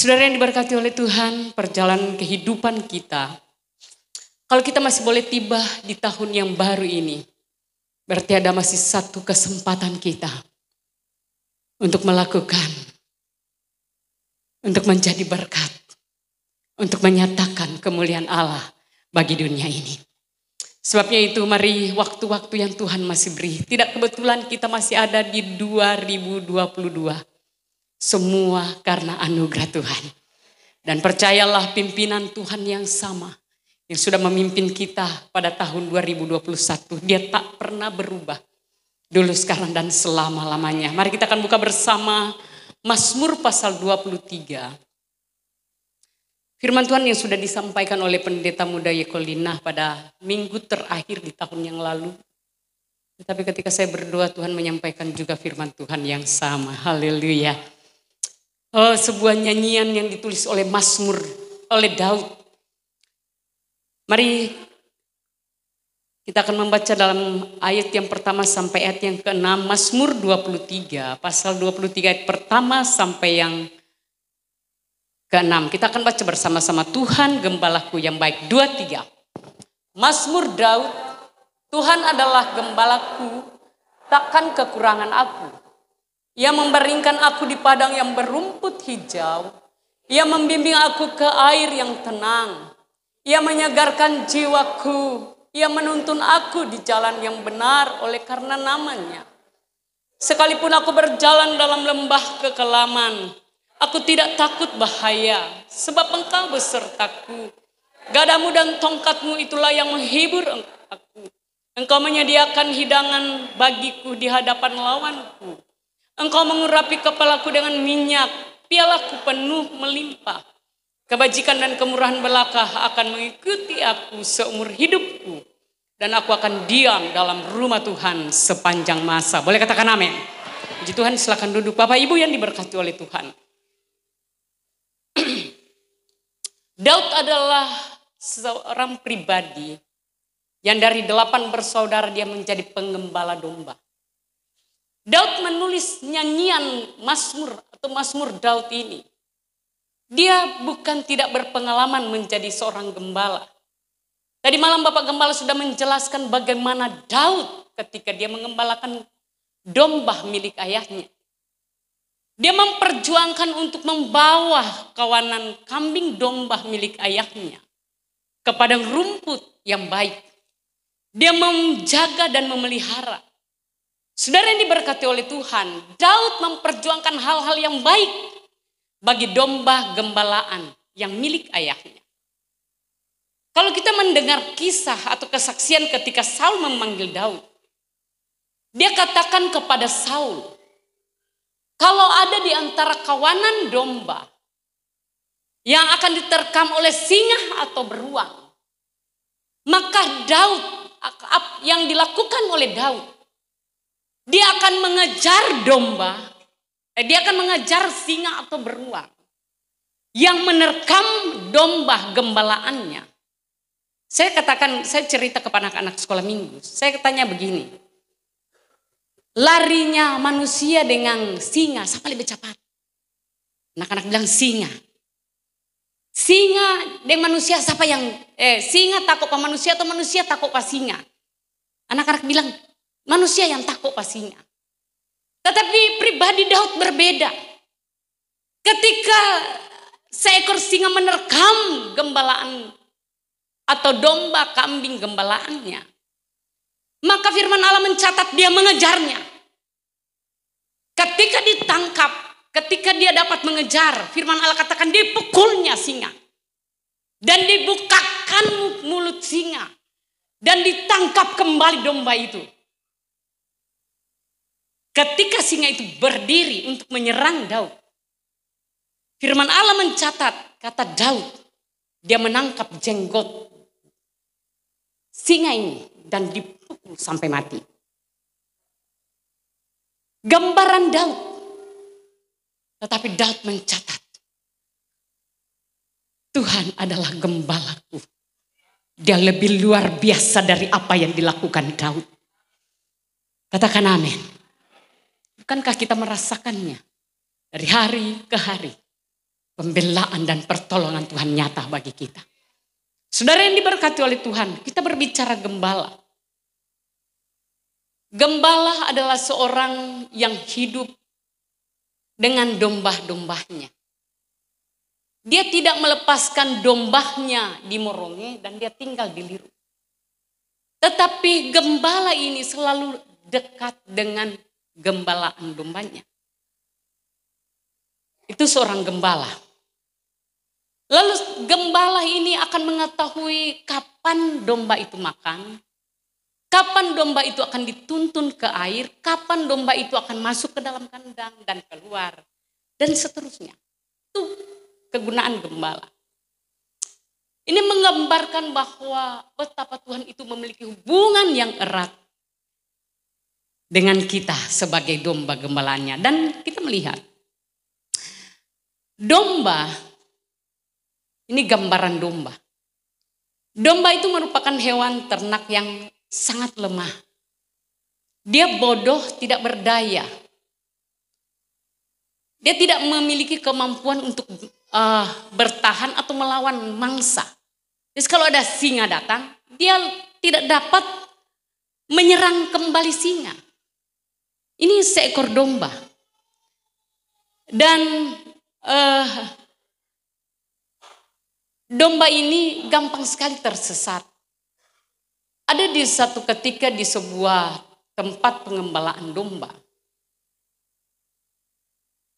Saudara yang diberkati oleh Tuhan, perjalanan kehidupan kita. Kalau kita masih boleh tiba di tahun yang baru ini, berarti ada masih satu kesempatan kita untuk melakukan, untuk menjadi berkat, untuk menyatakan kemuliaan Allah bagi dunia ini. Sebabnya itu mari waktu-waktu yang Tuhan masih beri. Tidak kebetulan kita masih ada di 2022 semua karena anugerah Tuhan. Dan percayalah pimpinan Tuhan yang sama yang sudah memimpin kita pada tahun 2021. Dia tak pernah berubah dulu sekarang dan selama-lamanya. Mari kita akan buka bersama Mazmur pasal 23. Firman Tuhan yang sudah disampaikan oleh pendeta muda Yekolina pada minggu terakhir di tahun yang lalu. Tetapi ketika saya berdoa Tuhan menyampaikan juga firman Tuhan yang sama. Haleluya uh, sebuah nyanyian yang ditulis oleh Mazmur, oleh Daud. Mari kita akan membaca dalam ayat yang pertama sampai ayat yang keenam Mazmur 23, pasal 23 ayat pertama sampai yang keenam. Kita akan baca bersama-sama Tuhan gembalaku yang baik. 23. Mazmur Daud, Tuhan adalah gembalaku, takkan kekurangan aku. Ia memberingkan aku di padang yang berumput hijau. Ia membimbing aku ke air yang tenang. Ia menyegarkan jiwaku. Ia menuntun aku di jalan yang benar oleh karena namanya. Sekalipun aku berjalan dalam lembah kekelaman, aku tidak takut bahaya, sebab engkau besertaku. Gadamu dan tongkatmu itulah yang menghibur aku. Engkau menyediakan hidangan bagiku di hadapan lawanku. Engkau mengurapi kepalaku dengan minyak, pialaku penuh melimpah. Kebajikan dan kemurahan belaka akan mengikuti aku seumur hidupku. Dan aku akan diam dalam rumah Tuhan sepanjang masa. Boleh katakan amin. Puji Tuhan silahkan duduk. Bapak Ibu yang diberkati oleh Tuhan. Daud adalah seorang pribadi yang dari delapan bersaudara dia menjadi penggembala domba. Daud menulis nyanyian Mazmur atau Mazmur Daud ini. Dia bukan tidak berpengalaman menjadi seorang gembala. Tadi malam Bapak Gembala sudah menjelaskan bagaimana Daud ketika dia mengembalakan domba milik ayahnya. Dia memperjuangkan untuk membawa kawanan kambing domba milik ayahnya kepada rumput yang baik. Dia menjaga dan memelihara. Saudara yang diberkati oleh Tuhan, Daud memperjuangkan hal-hal yang baik bagi domba gembalaan yang milik ayahnya. Kalau kita mendengar kisah atau kesaksian ketika Saul memanggil Daud, dia katakan kepada Saul, "Kalau ada di antara kawanan domba yang akan diterkam oleh singa atau beruang, maka Daud yang dilakukan oleh Daud dia akan mengejar domba, eh, dia akan mengejar singa atau beruang yang menerkam domba gembalaannya. Saya katakan, saya cerita kepada anak-anak sekolah minggu. Saya tanya begini, larinya manusia dengan singa sama lebih cepat. Anak-anak bilang singa. Singa dengan manusia siapa yang eh singa takut ke manusia atau manusia takut ke singa? Anak-anak bilang Manusia yang takut pastinya. Tetapi pribadi Daud berbeda. Ketika seekor singa menerkam gembalaan atau domba kambing gembalaannya, maka firman Allah mencatat dia mengejarnya. Ketika ditangkap, ketika dia dapat mengejar, firman Allah katakan dipukulnya singa. Dan dibukakan mulut singa. Dan ditangkap kembali domba itu. Ketika singa itu berdiri untuk menyerang Daud, firman Allah mencatat kata Daud, dia menangkap jenggot singa ini dan dipukul sampai mati. Gambaran Daud. Tetapi Daud mencatat. Tuhan adalah gembalaku. Dia lebih luar biasa dari apa yang dilakukan Daud. Katakan amin. Bukankah kita merasakannya dari hari ke hari? Pembelaan dan pertolongan Tuhan nyata bagi kita. Saudara yang diberkati oleh Tuhan, kita berbicara gembala. Gembala adalah seorang yang hidup dengan domba-dombanya. Dia tidak melepaskan dombahnya di Moronge dan dia tinggal di Liru. Tetapi gembala ini selalu dekat dengan gembalaan dombanya. Itu seorang gembala. Lalu gembala ini akan mengetahui kapan domba itu makan, kapan domba itu akan dituntun ke air, kapan domba itu akan masuk ke dalam kandang dan keluar, dan seterusnya. Itu kegunaan gembala. Ini menggambarkan bahwa betapa Tuhan itu memiliki hubungan yang erat dengan kita sebagai domba gembalanya. Dan kita melihat domba ini gambaran domba. Domba itu merupakan hewan ternak yang sangat lemah. Dia bodoh, tidak berdaya. Dia tidak memiliki kemampuan untuk uh, bertahan atau melawan mangsa. Jadi kalau ada singa datang, dia tidak dapat menyerang kembali singa. Ini seekor domba. Dan uh, domba ini gampang sekali tersesat. Ada di satu ketika di sebuah tempat pengembalaan domba.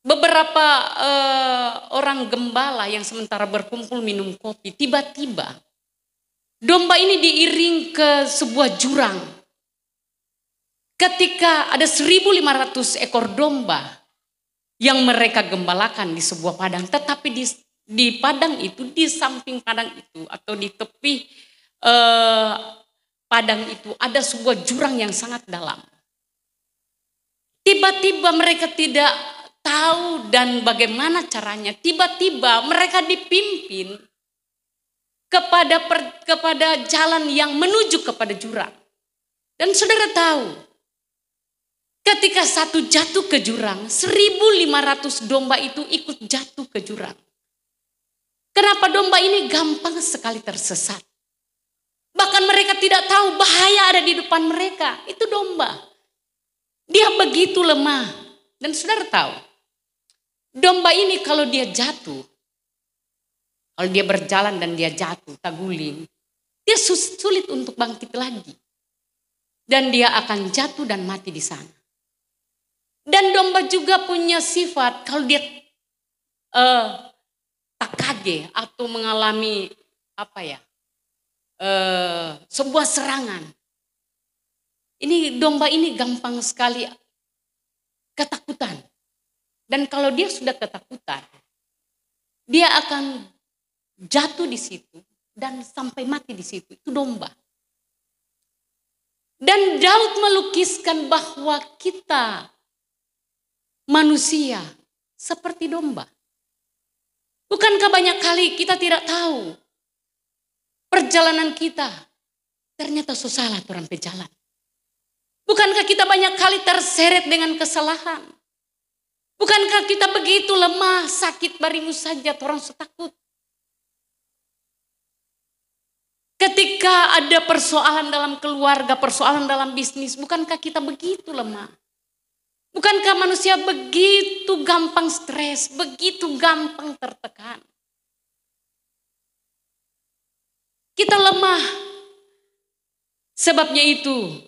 Beberapa uh, orang gembala yang sementara berkumpul minum kopi, tiba-tiba domba ini diiring ke sebuah jurang Ketika ada 1.500 ekor domba yang mereka gembalakan di sebuah padang, tetapi di, di padang itu, di samping padang itu, atau di tepi eh, padang itu, ada sebuah jurang yang sangat dalam. Tiba-tiba mereka tidak tahu dan bagaimana caranya. Tiba-tiba mereka dipimpin kepada per, kepada jalan yang menuju kepada jurang. Dan saudara tahu, Ketika satu jatuh ke jurang, 1500 domba itu ikut jatuh ke jurang. Kenapa domba ini gampang sekali tersesat? Bahkan mereka tidak tahu bahaya ada di depan mereka. Itu domba. Dia begitu lemah. Dan saudara tahu, domba ini kalau dia jatuh, kalau dia berjalan dan dia jatuh, taguling, dia sulit untuk bangkit lagi. Dan dia akan jatuh dan mati di sana. Dan domba juga punya sifat kalau dia uh, eh, takage atau mengalami apa ya uh, sebuah serangan. Ini domba ini gampang sekali ketakutan. Dan kalau dia sudah ketakutan, dia akan jatuh di situ dan sampai mati di situ. Itu domba. Dan Daud melukiskan bahwa kita manusia seperti domba. Bukankah banyak kali kita tidak tahu perjalanan kita ternyata susahlah lah turun pejalan. Bukankah kita banyak kali terseret dengan kesalahan? Bukankah kita begitu lemah, sakit baringu saja, orang setakut. Ketika ada persoalan dalam keluarga, persoalan dalam bisnis, bukankah kita begitu lemah? Bukankah manusia begitu gampang stres, begitu gampang tertekan? Kita lemah. Sebabnya itu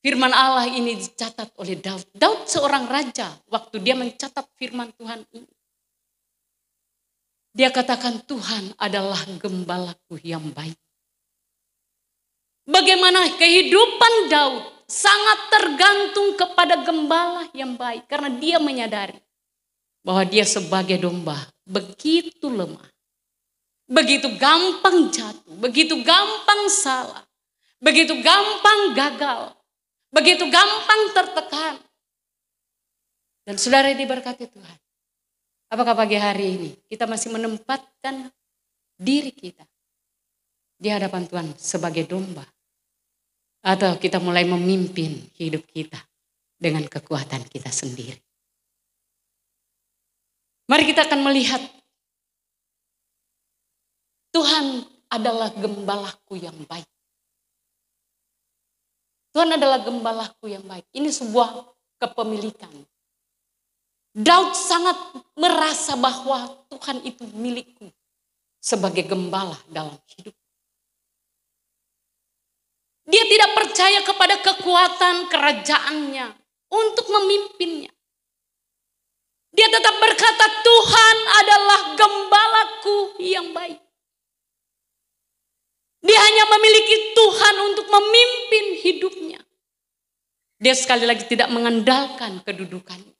firman Allah ini dicatat oleh Daud. Daud seorang raja waktu dia mencatat firman Tuhan ini. Dia katakan Tuhan adalah gembalaku yang baik. Bagaimana kehidupan Daud sangat tergantung kepada gembala yang baik karena dia menyadari bahwa dia sebagai domba begitu lemah, begitu gampang jatuh, begitu gampang salah, begitu gampang gagal, begitu gampang tertekan. Dan saudara diberkati Tuhan. Apakah pagi hari ini kita masih menempatkan diri kita di hadapan Tuhan sebagai domba atau kita mulai memimpin hidup kita dengan kekuatan kita sendiri. Mari kita akan melihat Tuhan adalah gembalaku yang baik. Tuhan adalah gembalaku yang baik. Ini sebuah kepemilikan. Daud sangat merasa bahwa Tuhan itu milikku sebagai gembala dalam hidup. Dia tidak percaya kepada kekuatan kerajaannya untuk memimpinnya. Dia tetap berkata, "Tuhan adalah gembalaku yang baik." Dia hanya memiliki Tuhan untuk memimpin hidupnya. Dia sekali lagi tidak mengandalkan kedudukannya.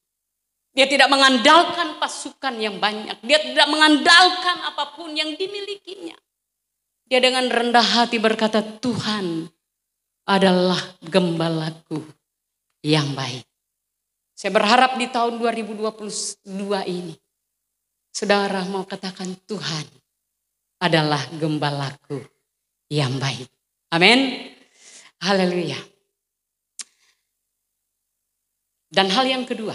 Dia tidak mengandalkan pasukan yang banyak. Dia tidak mengandalkan apapun yang dimilikinya. Dia dengan rendah hati berkata, "Tuhan adalah gembalaku yang baik. Saya berharap di tahun 2022 ini, saudara mau katakan Tuhan adalah gembalaku yang baik. Amin. Haleluya. Dan hal yang kedua,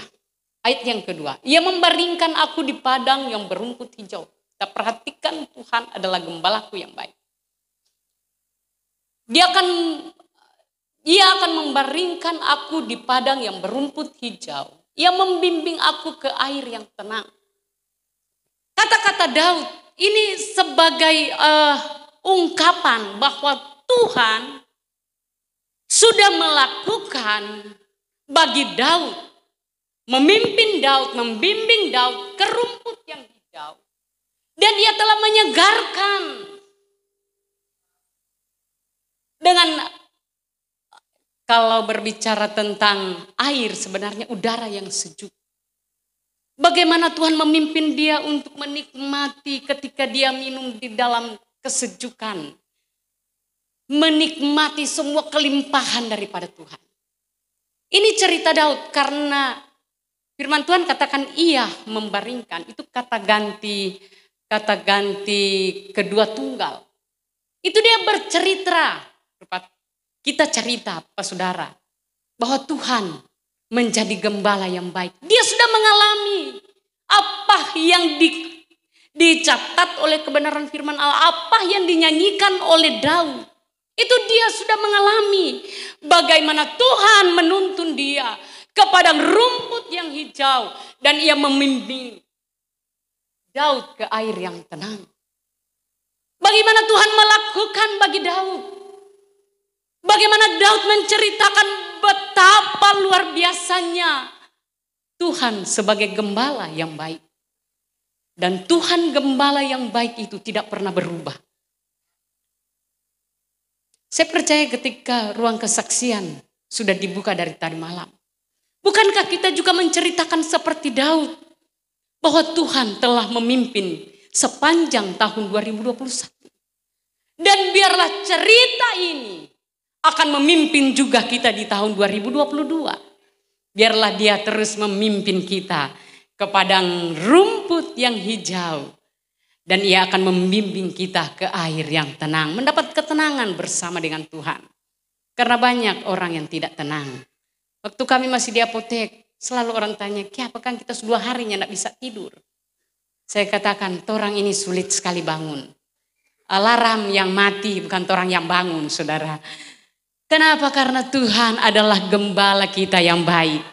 ayat yang kedua, ia membaringkan aku di padang yang berumput hijau. Kita perhatikan Tuhan adalah gembalaku yang baik. Dia akan ia akan membaringkan aku di padang yang berumput hijau. Ia membimbing aku ke air yang tenang. Kata-kata Daud ini sebagai uh, ungkapan bahwa Tuhan sudah melakukan bagi Daud, memimpin Daud, membimbing Daud ke rumput yang hijau, dan Dia telah menyegarkan dengan kalau berbicara tentang air, sebenarnya udara yang sejuk. Bagaimana Tuhan memimpin dia untuk menikmati ketika dia minum di dalam kesejukan. Menikmati semua kelimpahan daripada Tuhan. Ini cerita Daud karena firman Tuhan katakan ia membaringkan. Itu kata ganti kata ganti kedua tunggal. Itu dia bercerita kita cerita, Pak Saudara, bahwa Tuhan menjadi gembala yang baik. Dia sudah mengalami apa yang di, dicatat oleh kebenaran firman Allah, apa yang dinyanyikan oleh Daud. Itu dia sudah mengalami bagaimana Tuhan menuntun dia kepada rumput yang hijau dan ia membimbing Daud ke air yang tenang. Bagaimana Tuhan melakukan bagi Daud Bagaimana Daud menceritakan betapa luar biasanya Tuhan sebagai gembala yang baik. Dan Tuhan gembala yang baik itu tidak pernah berubah. Saya percaya ketika ruang kesaksian sudah dibuka dari tadi malam. Bukankah kita juga menceritakan seperti Daud bahwa Tuhan telah memimpin sepanjang tahun 2021. Dan biarlah cerita ini akan memimpin juga kita di tahun 2022. Biarlah dia terus memimpin kita ke padang rumput yang hijau. Dan ia akan membimbing kita ke air yang tenang. Mendapat ketenangan bersama dengan Tuhan. Karena banyak orang yang tidak tenang. Waktu kami masih di apotek, selalu orang tanya, Ki, apakah kita dua harinya tidak bisa tidur? Saya katakan, orang ini sulit sekali bangun. Alarm yang mati bukan orang yang bangun, saudara. Kenapa? Karena Tuhan adalah gembala kita yang baik.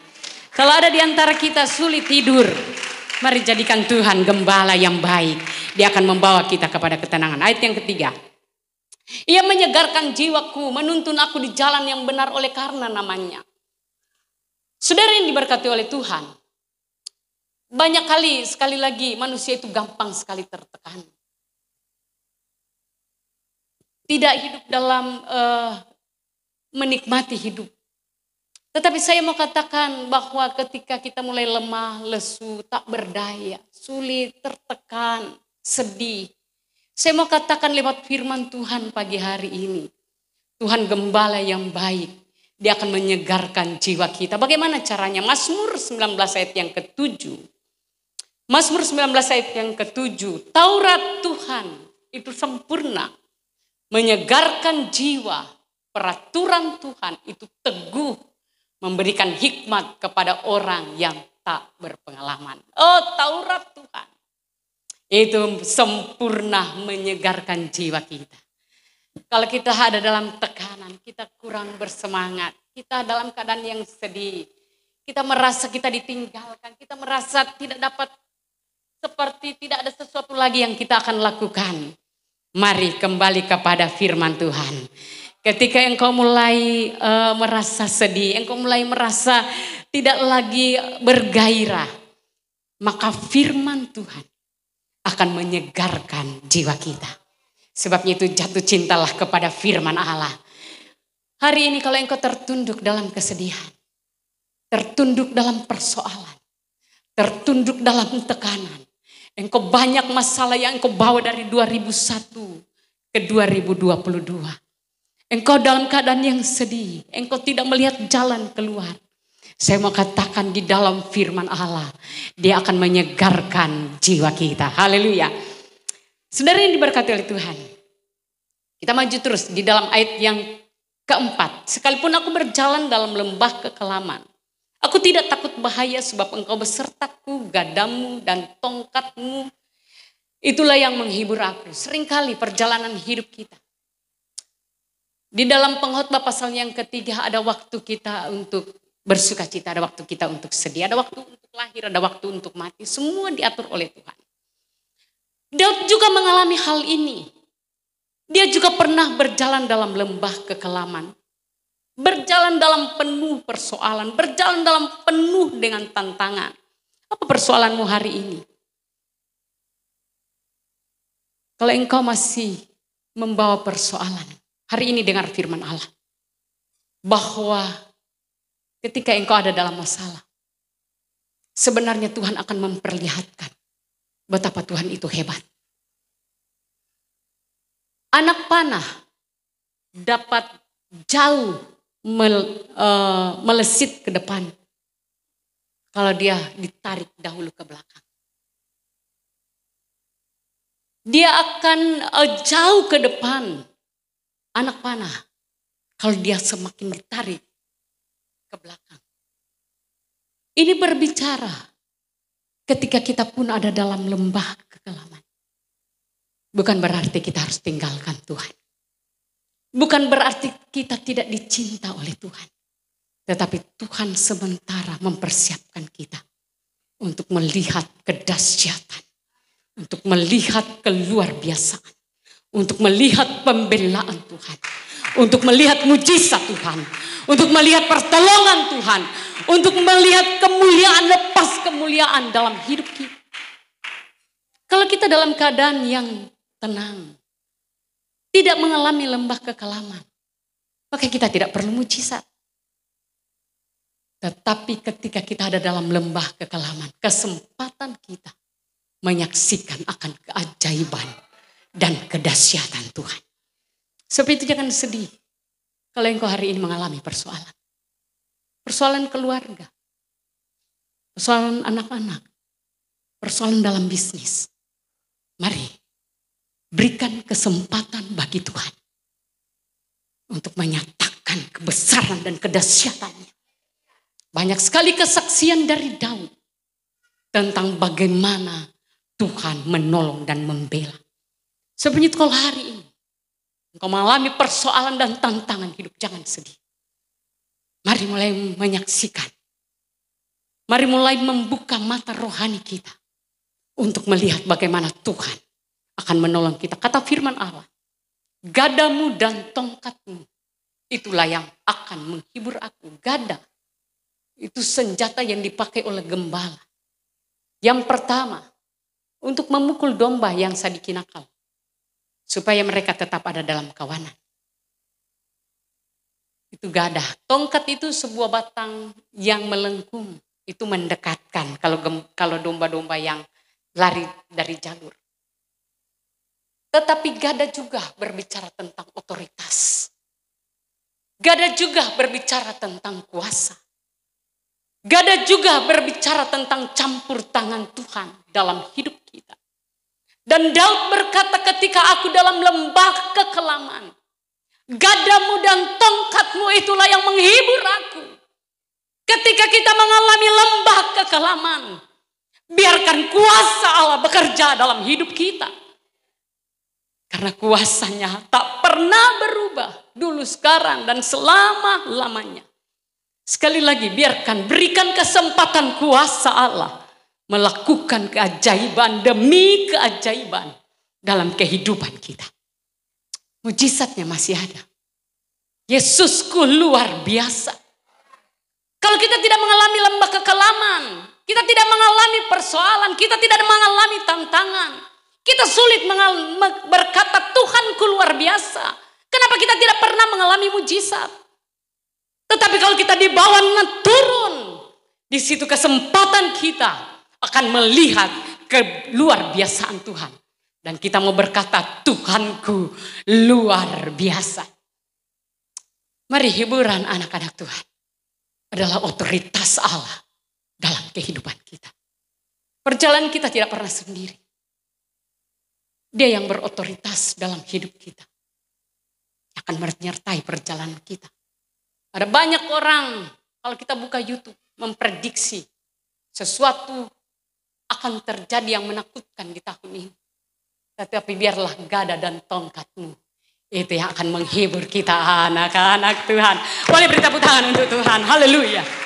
Kalau ada di antara kita sulit tidur, mari jadikan Tuhan gembala yang baik. Dia akan membawa kita kepada ketenangan. Ayat yang ketiga. Ia menyegarkan jiwaku, menuntun aku di jalan yang benar oleh karena namanya. Saudara yang diberkati oleh Tuhan, banyak kali sekali lagi manusia itu gampang sekali tertekan. Tidak hidup dalam uh, menikmati hidup. Tetapi saya mau katakan bahwa ketika kita mulai lemah, lesu, tak berdaya, sulit, tertekan, sedih. Saya mau katakan lewat firman Tuhan pagi hari ini. Tuhan gembala yang baik. Dia akan menyegarkan jiwa kita. Bagaimana caranya? Mazmur 19 ayat yang ketujuh. Mazmur 19 ayat yang ketujuh. Taurat Tuhan itu sempurna. Menyegarkan jiwa peraturan Tuhan itu teguh memberikan hikmat kepada orang yang tak berpengalaman. Oh, Taurat Tuhan. Itu sempurna menyegarkan jiwa kita. Kalau kita ada dalam tekanan, kita kurang bersemangat, kita dalam keadaan yang sedih, kita merasa kita ditinggalkan, kita merasa tidak dapat seperti tidak ada sesuatu lagi yang kita akan lakukan. Mari kembali kepada firman Tuhan Ketika engkau mulai uh, merasa sedih, engkau mulai merasa tidak lagi bergairah, maka firman Tuhan akan menyegarkan jiwa kita. Sebabnya itu jatuh cintalah kepada firman Allah. Hari ini kalau engkau tertunduk dalam kesedihan, tertunduk dalam persoalan, tertunduk dalam tekanan, engkau banyak masalah yang engkau bawa dari 2001 ke 2022 Engkau dalam keadaan yang sedih. Engkau tidak melihat jalan keluar. Saya mau katakan di dalam firman Allah. Dia akan menyegarkan jiwa kita. Haleluya. Saudara yang diberkati oleh Tuhan. Kita maju terus di dalam ayat yang keempat. Sekalipun aku berjalan dalam lembah kekelaman. Aku tidak takut bahaya sebab engkau besertaku, gadamu, dan tongkatmu. Itulah yang menghibur aku. Seringkali perjalanan hidup kita di dalam pengkhotbah pasal yang ketiga ada waktu kita untuk bersuka cita, ada waktu kita untuk sedih, ada waktu untuk lahir, ada waktu untuk mati. Semua diatur oleh Tuhan. Daud juga mengalami hal ini. Dia juga pernah berjalan dalam lembah kekelaman. Berjalan dalam penuh persoalan, berjalan dalam penuh dengan tantangan. Apa persoalanmu hari ini? Kalau engkau masih membawa persoalan, Hari ini dengar firman Allah. Bahwa ketika engkau ada dalam masalah, sebenarnya Tuhan akan memperlihatkan betapa Tuhan itu hebat. Anak panah dapat jauh mel, uh, melesit ke depan kalau dia ditarik dahulu ke belakang. Dia akan e, jauh ke depan Anak panah, kalau dia semakin ditarik ke belakang. Ini berbicara ketika kita pun ada dalam lembah kekelaman. Bukan berarti kita harus tinggalkan Tuhan. Bukan berarti kita tidak dicinta oleh Tuhan. Tetapi Tuhan sementara mempersiapkan kita untuk melihat kedahsyatan, untuk melihat keluar biasaan untuk melihat pembelaan Tuhan, untuk melihat mujizat Tuhan, untuk melihat pertolongan Tuhan, untuk melihat kemuliaan lepas kemuliaan dalam hidup kita. Kalau kita dalam keadaan yang tenang, tidak mengalami lembah kekelaman, maka kita tidak perlu mujizat. Tetapi ketika kita ada dalam lembah kekelaman, kesempatan kita menyaksikan akan keajaiban dan kedahsyatan Tuhan. Sebab itu jangan sedih kalau engkau hari ini mengalami persoalan. Persoalan keluarga, persoalan anak-anak, persoalan dalam bisnis. Mari berikan kesempatan bagi Tuhan untuk menyatakan kebesaran dan kedahsyatannya. Banyak sekali kesaksian dari Daud tentang bagaimana Tuhan menolong dan membela. Sebenit kalau hari ini engkau mengalami persoalan dan tantangan hidup, jangan sedih. Mari mulai menyaksikan. Mari mulai membuka mata rohani kita untuk melihat bagaimana Tuhan akan menolong kita. Kata firman Allah, gadamu dan tongkatmu itulah yang akan menghibur aku. Gada itu senjata yang dipakai oleh gembala. Yang pertama, untuk memukul domba yang sadikinakal. nakal. Supaya mereka tetap ada dalam kawanan. Itu gadah. Tongkat itu sebuah batang yang melengkung. Itu mendekatkan kalau kalau domba-domba yang lari dari jalur. Tetapi gada juga berbicara tentang otoritas. Gada juga berbicara tentang kuasa. Gada juga berbicara tentang campur tangan Tuhan dalam hidup kita. Dan Daud berkata ketika aku dalam lembah kekelaman. Gadamu dan tongkatmu itulah yang menghibur aku. Ketika kita mengalami lembah kekelaman. Biarkan kuasa Allah bekerja dalam hidup kita. Karena kuasanya tak pernah berubah. Dulu, sekarang, dan selama-lamanya. Sekali lagi biarkan, berikan kesempatan kuasa Allah melakukan keajaiban demi keajaiban dalam kehidupan kita. Mujizatnya masih ada. Yesusku luar biasa. Kalau kita tidak mengalami lembah kekelaman, kita tidak mengalami persoalan, kita tidak mengalami tantangan. Kita sulit berkata Tuhanku luar biasa. Kenapa kita tidak pernah mengalami mujizat? Tetapi kalau kita dibawa turun, di situ kesempatan kita akan melihat ke luar biasaan Tuhan. Dan kita mau berkata, Tuhanku luar biasa. Mari hiburan anak-anak Tuhan adalah otoritas Allah dalam kehidupan kita. Perjalanan kita tidak pernah sendiri. Dia yang berotoritas dalam hidup kita. Akan menyertai perjalanan kita. Ada banyak orang kalau kita buka YouTube memprediksi sesuatu akan terjadi yang menakutkan di tahun ini. Tetapi biarlah gada dan tongkatmu. Itu yang akan menghibur kita anak-anak Tuhan. Boleh beri tepuk tangan untuk Tuhan. Haleluya.